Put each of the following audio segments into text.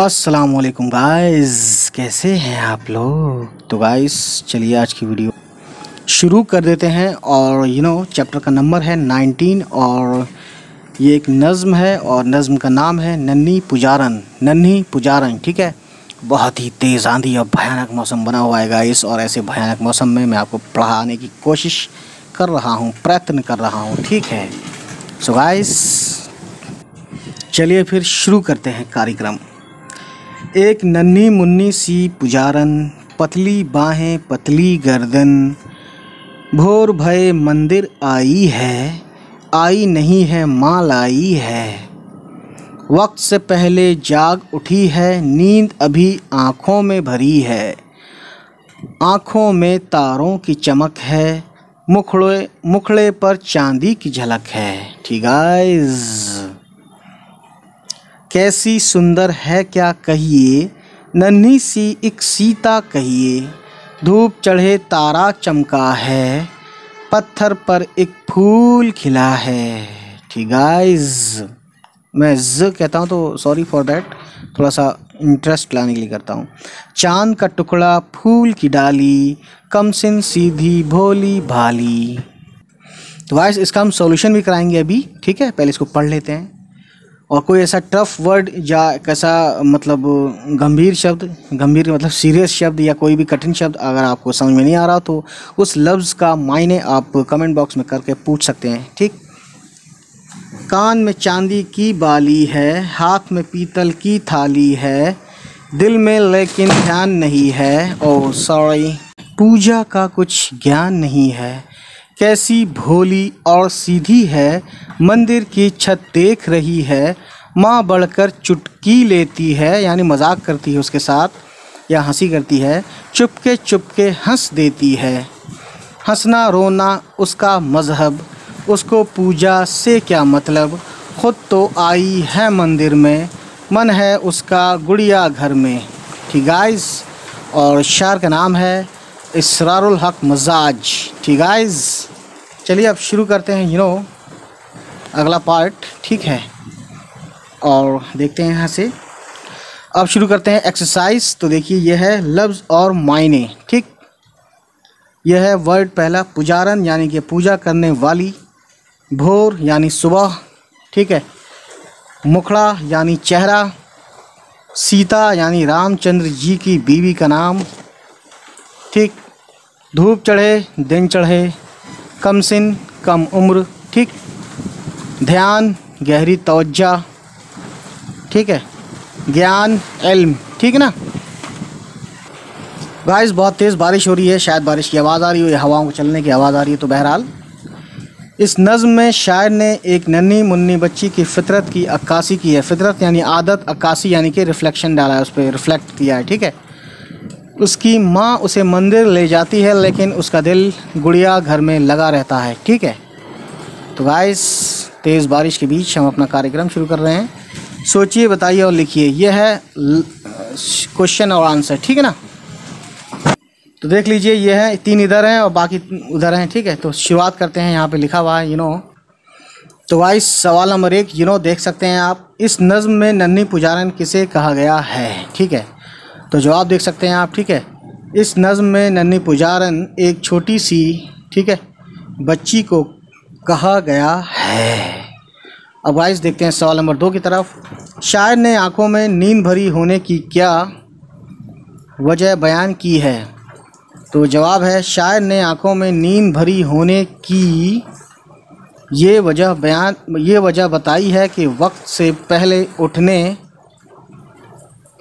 अस्सलाम वालेकुम गाइस कैसे हैं आप लोग तो गाइस चलिए आज की वीडियो शुरू कर देते हैं और यू नो चैप्टर का नंबर है 19 और ये एक नज़म है और नज़म का नाम है नन्ही पुजारन नन्ही पुजारन ठीक है बहुत ही तेज़ आंधी और भयानक मौसम बना हुआ है गाइस और ऐसे भयानक मौसम में मैं आपको पढ़ाने की कोशिश कर रहा हूँ प्रयत्न कर रहा हूँ ठीक है सो गाइस चलिए फिर शुरू करते हैं कार्यक्रम एक नन्ही मुन्नी सी पुजारन पतली बाहें पतली गर्दन भोर भय मंदिर आई है आई नहीं है माल आई है वक्त से पहले जाग उठी है नींद अभी आँखों में भरी है आँखों में तारों की चमक है मुखड़े मुखड़े पर चांदी की झलक है ठीक गाइस कैसी सुंदर है क्या कहिए नन्ही सी एक सीता कहिए धूप चढ़े तारा चमका है पत्थर पर एक फूल खिला है ठीक गाइस मैं ज कहता हूँ तो सॉरी फॉर दैट थोड़ा सा इंटरेस्ट लाने के लिए करता हूँ चांद का टुकड़ा फूल की डाली कमसिन सीधी भोली भाली तो वाइस इसका हम सॉल्यूशन भी कराएंगे अभी ठीक है पहले इसको पढ़ लेते हैं और कोई ऐसा टफ वर्ड या कैसा मतलब गंभीर शब्द गंभीर मतलब सीरियस शब्द या कोई भी कठिन शब्द अगर आपको समझ में नहीं आ रहा तो उस लफ्ज़ का मायने आप कमेंट बॉक्स में करके पूछ सकते हैं ठीक कान में चांदी की बाली है हाथ में पीतल की थाली है दिल में लेकिन ध्यान नहीं है ओ सॉरी पूजा का कुछ ज्ञान नहीं है कैसी भोली और सीधी है मंदिर की छत देख रही है माँ बढ़कर चुटकी लेती है यानी मजाक करती है उसके साथ या हंसी करती है चुपके चुपके हंस देती है हंसना रोना उसका मज़हब उसको पूजा से क्या मतलब खुद तो आई है मंदिर में मन है उसका गुड़िया घर में ठीक गाइस और शार का नाम है इसरारुल हक मजाज ठीक गाइस चलिए अब शुरू करते हैं नो अगला पार्ट ठीक है और देखते हैं यहाँ से अब शुरू करते हैं एक्सरसाइज तो देखिए यह है लफ्ज़ और मायने ठीक यह है वर्ड पहला पुजारन यानी कि पूजा करने वाली भोर यानी सुबह ठीक है मुखड़ा यानी चेहरा सीता यानी रामचंद्र जी की बीवी का नाम ठीक धूप चढ़े दिन चढ़े कम सिन कम उम्र ठीक ध्यान गहरी तोज्जा ठीक है ज्ञान इल्म ठीक है ना गाइस बहुत तेज़ बारिश हो रही है शायद बारिश की आवाज़ आ रही हो या हवाओं को चलने की आवाज़ आ रही है तो बहरहाल इस नज़म में शायर ने एक नन्ही मुन्नी बच्ची की फ़ितरत की अक्कासी की है फ़ितरत यानी आदत अक्कासी यानी कि रिफ़्लेक्शन डाला है उस पर रिफ़्लेक्ट किया है ठीक है उसकी माँ उसे मंदिर ले जाती है लेकिन उसका दिल गुड़िया घर में लगा रहता है ठीक है तो गाइस तेज़ बारिश के बीच हम अपना कार्यक्रम शुरू कर रहे हैं सोचिए बताइए और लिखिए यह है क्वेश्चन और आंसर ठीक है ना तो देख लीजिए यह है तीन इधर हैं और बाकी उधर हैं ठीक है तो शुरुआत करते हैं यहाँ पे लिखा हुआ है यू नो तो वाइस सवाल नंबर एक यू नो देख सकते हैं आप इस नज़म में नन्ही पुजारन किसे कहा गया है ठीक है तो जवाब देख सकते हैं आप ठीक है इस नज़म में नन्ही पुजारन एक छोटी सी ठीक है बच्ची को कहा गया है अब वाइस देखते हैं सवाल नंबर दो की तरफ शायर ने आंखों में नींद भरी होने की क्या वजह बयान की है तो जवाब है शायर ने आंखों में नींद भरी होने की ये वजह बयान ये वजह बताई है कि वक्त से पहले उठने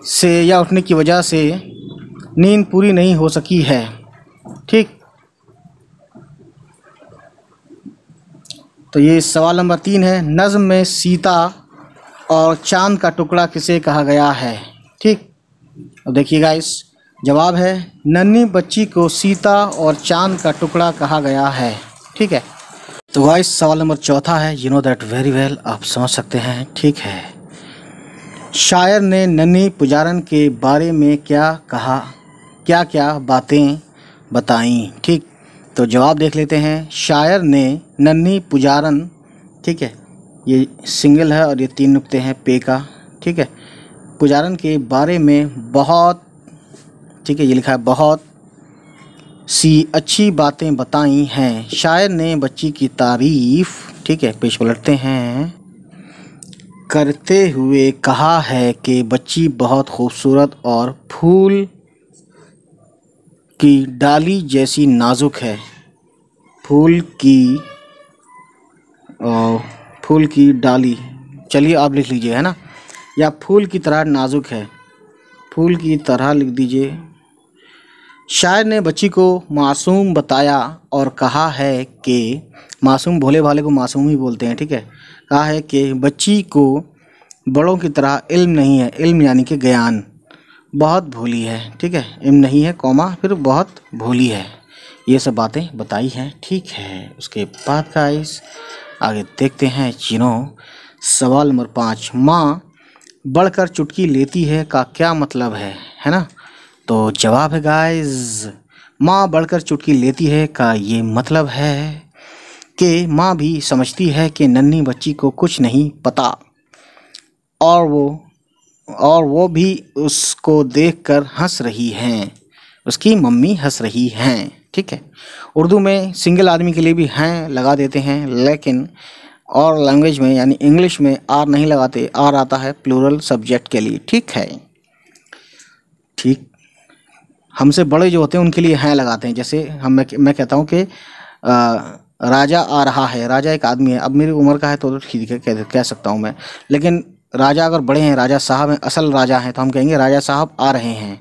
से या उठने की वजह से नींद पूरी नहीं हो सकी है ठीक तो ये सवाल नंबर तीन है नज़म में सीता और चांद का टुकड़ा किसे कहा गया है ठीक अब देखिएगा इस जवाब है नन्ही बच्ची को सीता और चांद का टुकड़ा कहा गया है ठीक है तो वाइस सवाल नंबर चौथा है you know that very well आप समझ सकते हैं ठीक है शायर ने नन्ही पुजारन के बारे में क्या कहा क्या क्या बातें बताई ठीक तो जवाब देख लेते हैं शायर ने नन्ही पुजारन ठीक है ये सिंगल है और ये तीन नुक्ते हैं पे का ठीक है पुजारन के बारे में बहुत ठीक है ये लिखा है बहुत सी अच्छी बातें बताई हैं शायर ने बच्ची की तारीफ़ ठीक है पेश पलटते हैं करते हुए कहा है कि बच्ची बहुत खूबसूरत और फूल की डाली जैसी नाजुक है फूल की फूल की डाली चलिए आप लिख लीजिए है ना या फूल की तरह नाजुक है फूल की तरह लिख दीजिए शायर ने बच्ची को मासूम बताया और कहा है कि मासूम भोले भाले को मासूम ही बोलते हैं ठीक है कहा है कि बच्ची को बड़ों की तरह इल्म नहीं है इल्म यानी कि ज्ञान बहुत भोली है ठीक है इल्म नहीं है कौमा फिर बहुत भोली है ये सब बातें बताई हैं ठीक है उसके बाद का इस आगे देखते हैं चिन्हों सवाल नंबर पाँच माँ बढ़कर चुटकी लेती है का क्या मतलब है है ना तो जवाब है गाइस माँ बढ़कर चुटकी लेती है का ये मतलब है कि माँ भी समझती है कि नन्ही बच्ची को कुछ नहीं पता और वो और वो भी उसको देखकर हंस रही हैं उसकी मम्मी हंस रही हैं ठीक है उर्दू में सिंगल आदमी के लिए भी हैं लगा देते हैं लेकिन और लैंग्वेज में यानी इंग्लिश में आर नहीं लगाते आर आता है प्लूरल सब्जेक्ट के लिए ठीक है ठीक हमसे बड़े जो होते हैं उनके लिए हैं लगाते हैं जैसे हम मैं मैं कहता हूँ कि राजा आ रहा है राजा एक आदमी है अब मेरी उम्र का है तो ठीक है कह, कह सकता हूँ मैं लेकिन राजा अगर बड़े हैं राजा साहब हैं असल राजा हैं तो हम कहेंगे राजा साहब आ रहे हैं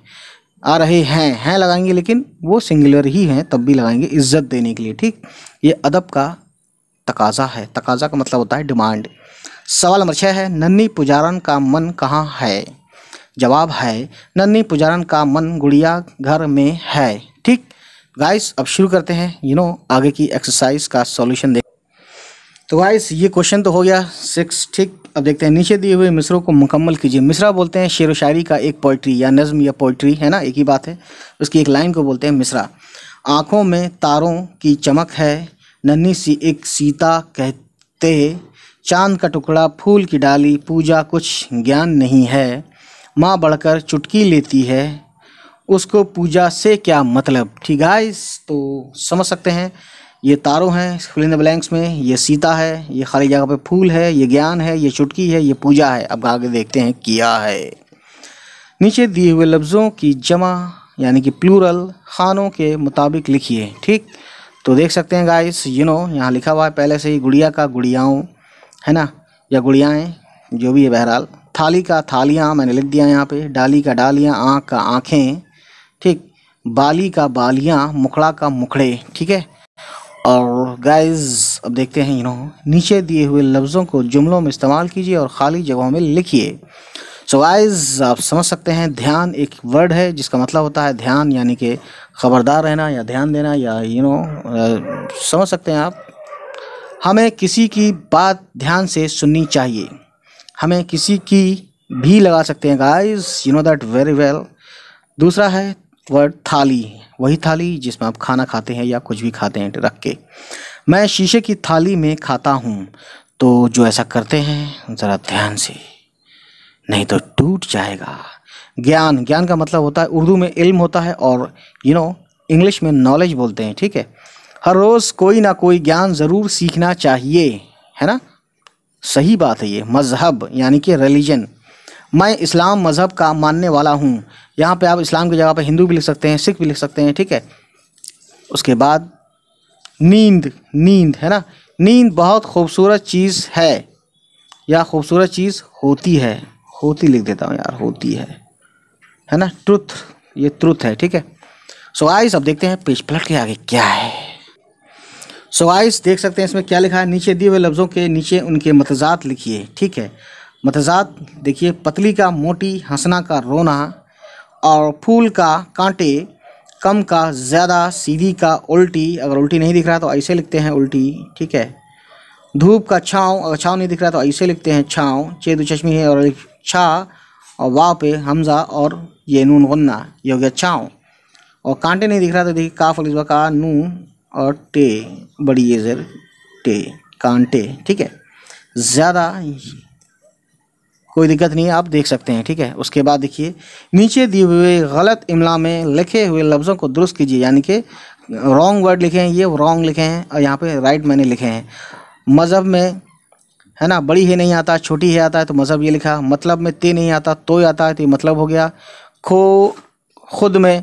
आ रहे हैं हैं लगाएंगे लेकिन वो सिंगुलर ही हैं तब भी लगाएंगे इज्जत देने के लिए ठीक ये अदब का तकाजा है तकाजा का मतलब होता है डिमांड सवाल नंबर छः है नन्नी पुजारन का मन कहाँ है जवाब है नन्नी पुजारन का मन गुड़िया घर में है ठीक गाइस अब शुरू करते हैं यू नो आगे की एक्सरसाइज का सॉल्यूशन देख तो गाइस ये क्वेश्चन तो हो गया सिक्स ठीक अब देखते हैं नीचे दिए हुए मिसरों को मुकम्मल कीजिए मिसरा बोलते हैं शेर व शायरी का एक पोइट्री या नज़म या पोइट्री है ना एक ही बात है उसकी एक लाइन को बोलते हैं मिसरा आँखों में तारों की चमक है नन्ही सी एक सीता कहते चांद का टुकड़ा फूल की डाली पूजा कुछ ज्ञान नहीं है माँ बढ़कर चुटकी लेती है उसको पूजा से क्या मतलब ठीक है तो समझ सकते हैं ये तारों हैं फिल ब्लैंक्स में ये सीता है ये खाली जगह पे फूल है ये ज्ञान है ये चुटकी है ये पूजा है अब आगे देखते हैं किया है नीचे दिए हुए लफ्ज़ों की जमा यानी कि प्लूरल खानों के मुताबिक लिखिए ठीक तो देख सकते हैं गाइस यू नो यहाँ लिखा हुआ है पहले से ही गुड़िया का गुड़ियाओं है ना या गुड़ियाएँ जो भी है बहरहाल थाली का थालियाँ मैंने लिख दिया यहाँ पे डाली का डालियाँ आँख का आँखें ठीक बाली का बालियाँ मुखड़ा का मुखड़े ठीक है और गाइस अब देखते हैं इन्हों नीचे दिए हुए लफ्ज़ों को जुमलों में इस्तेमाल कीजिए और ख़ाली जगहों में लिखिए सो गाइस आप समझ सकते हैं ध्यान एक वर्ड है जिसका मतलब होता है ध्यान यानी कि ख़बरदार रहना या ध्यान देना या यू नो समझ सकते हैं आप हमें किसी की बात ध्यान से सुननी चाहिए हमें किसी की भी लगा सकते हैं guys you know that very well दूसरा है वर्ड थाली वही थाली जिसमें आप खाना खाते हैं या कुछ भी खाते हैं रख के मैं शीशे की थाली में खाता हूँ तो जो ऐसा करते हैं ज़रा ध्यान से नहीं तो टूट जाएगा ज्ञान ज्ञान का मतलब होता है उर्दू में इल्म होता है और यू नो इंग्लिश में नॉलेज बोलते हैं ठीक है हर रोज़ कोई ना कोई ज्ञान ज़रूर सीखना चाहिए है ना सही बात है ये मज़हब यानी कि रिलीजन मैं इस्लाम मज़हब का मानने वाला हूँ यहाँ पे आप इस्लाम की जगह पे हिंदू भी लिख सकते हैं सिख भी लिख सकते हैं ठीक है उसके बाद नींद नींद है ना नींद बहुत खूबसूरत चीज़ है या खूबसूरत चीज़ होती है होती लिख देता हूँ यार होती है है ना ट्रुथ ये ट्रुथ है ठीक है सो आइए सब देखते हैं पेज पलट के आगे क्या है सो देख सकते हैं इसमें क्या लिखा है नीचे दिए हुए लफ्ज़ों के नीचे उनके मतजात लिखिए ठीक है मतजात देखिए पतली का मोटी हंसना का रोना और फूल का कांटे कम का ज़्यादा सीधी का उल्टी अगर उल्टी नहीं दिख रहा तो ऐसे लिखते हैं उल्टी ठीक है धूप का छाँव अगर छाँव नहीं दिख रहा तो ऐसे लिखते हैं छाँव चे चश्मी है और छा और वाह पे हमज़ा और ये नून गन्ना ये हो गया छाँव और कांटे नहीं दिख रहा तो देखिए काफ अलिजवा का नू और टे बड़ी ए जर टे कांटे ठीक है ज़्यादा कोई दिक्कत नहीं है आप देख सकते हैं ठीक है उसके बाद देखिए नीचे दिए हुए गलत इमला में लिखे हुए लफ्ज़ों को दुरुस्त कीजिए यानी कि रॉन्ग वर्ड लिखे हैं ये रॉन्ग लिखे हैं और यहाँ पे राइट मैंने लिखे हैं मज़हब में है ना बड़ी ही नहीं आता छोटी ही आता है तो मज़हब ये लिखा मतलब में ते नहीं आता तो आता है तो ये मतलब हो गया खो खुद में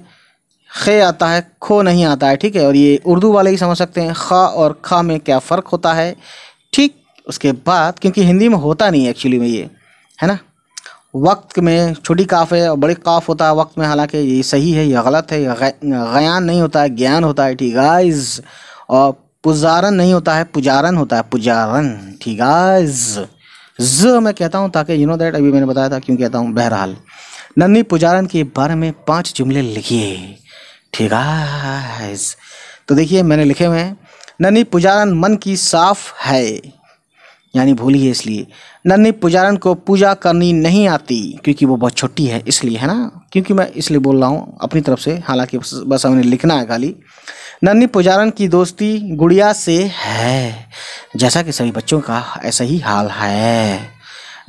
खे आता है खो नहीं आता है ठीक है और ये उर्दू वाले ही समझ सकते हैं खा और खा में क्या फ़र्क होता है ठीक उसके बाद क्योंकि हिंदी में होता नहीं है एक्चुअली में ये है ना वक्त में छोटी काफ़ है और बड़ी काफ़ होता है वक्त में हालांकि ये सही है या गलत है या गयान नहीं होता है ज्ञान होता है ठीक गाइज और पुजारन नहीं होता है पुजारन होता है पुजारन ठीक गाइज ज मैं कहता हूँ ताकि यू नो दैट अभी मैंने बताया था क्यों कहता हूँ बहरहाल नन्नी पुजारन के बारे में पाँच जुमले लिखिए ठीक है तो देखिए मैंने लिखे हुए हैं नन्ही पुजारन मन की साफ है यानी भूली है इसलिए नन्ही पुजारन को पूजा करनी नहीं आती क्योंकि वो बहुत छोटी है इसलिए है ना क्योंकि मैं इसलिए बोल रहा हूँ अपनी तरफ से हालांकि बस हमने लिखना है खाली नन्ही पुजारन की दोस्ती गुड़िया से है जैसा कि सभी बच्चों का ऐसा ही हाल है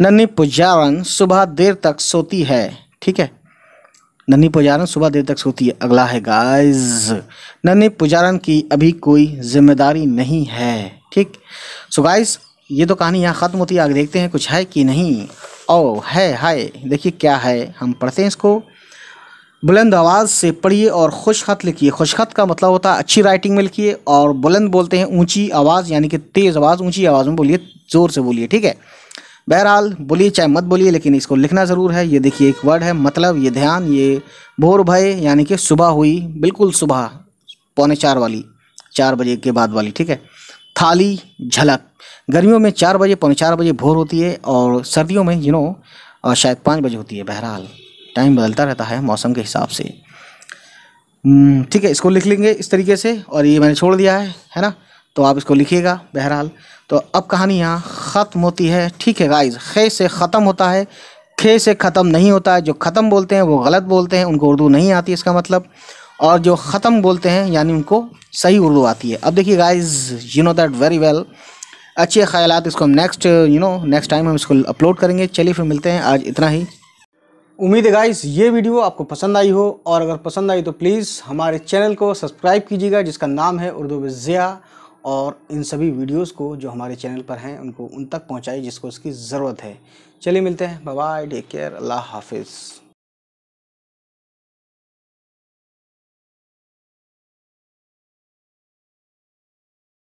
नन्ही पुजारन सुबह देर तक सोती है ठीक है नन्ही पुजारन सुबह देर तक सोती है अगला है गाइस नन्नी पुजारन की अभी कोई जिम्मेदारी नहीं है ठीक सो गाइस ये तो कहानी यहाँ ख़त्म होती है आगे देखते हैं कुछ है कि नहीं ओ oh, है हाय देखिए क्या है हम पढ़ते हैं इसको बुलंद आवाज़ से पढ़िए और खुश खत लिखिए खुश खत का मतलब होता है अच्छी राइटिंग में लिखिए और बुलंद बोलते हैं ऊंची आवाज़ यानी कि तेज़ आवाज़ ऊंची आवाज़ में बोलिए ज़ोर से बोलिए ठीक है बहरहाल बोलिए चाहे मत बोलिए लेकिन इसको लिखना ज़रूर है ये देखिए एक वर्ड है मतलब ये ध्यान ये भोर भय यानी कि सुबह हुई बिल्कुल सुबह पौने चार वाली चार बजे के बाद वाली ठीक है थाली झलक गर्मियों में चार बजे पौने चार बजे भोर होती है और सर्दियों में यू नो शायद पाँच बजे होती है बहरहाल टाइम बदलता रहता है मौसम के हिसाब से हम्म, ठीक है इसको लिख लेंगे इस तरीके से और ये मैंने छोड़ दिया है है ना तो आप इसको लिखिएगा बहरहाल तो अब कहानी यहाँ ख़त्म होती है ठीक है गाइज खे से ख़त्म होता है खे से ख़त्म नहीं होता है जो ख़त्म बोलते हैं वो गलत बोलते हैं उनको उर्दू नहीं आती इसका मतलब और जो ख़त्म बोलते हैं यानी उनको सही उर्दू आती है अब देखिए guys you know that very well अच्छे ख्याल इसको हम next you know next time हम इसको अपलोड करेंगे चलिए फिर मिलते हैं आज इतना ही उम्मीद है गाइस ये वीडियो आपको पसंद आई हो और अगर पसंद आई तो प्लीज़ हमारे चैनल को सब्सक्राइब कीजिएगा जिसका नाम है उर्दू विज़िया और इन सभी वीडियोस को जो हमारे चैनल पर हैं उनको उन तक पहुंचाएं जिसको उसकी ज़रूरत है चलिए मिलते हैं बाय टेक केयर अल्लाह हाफिज़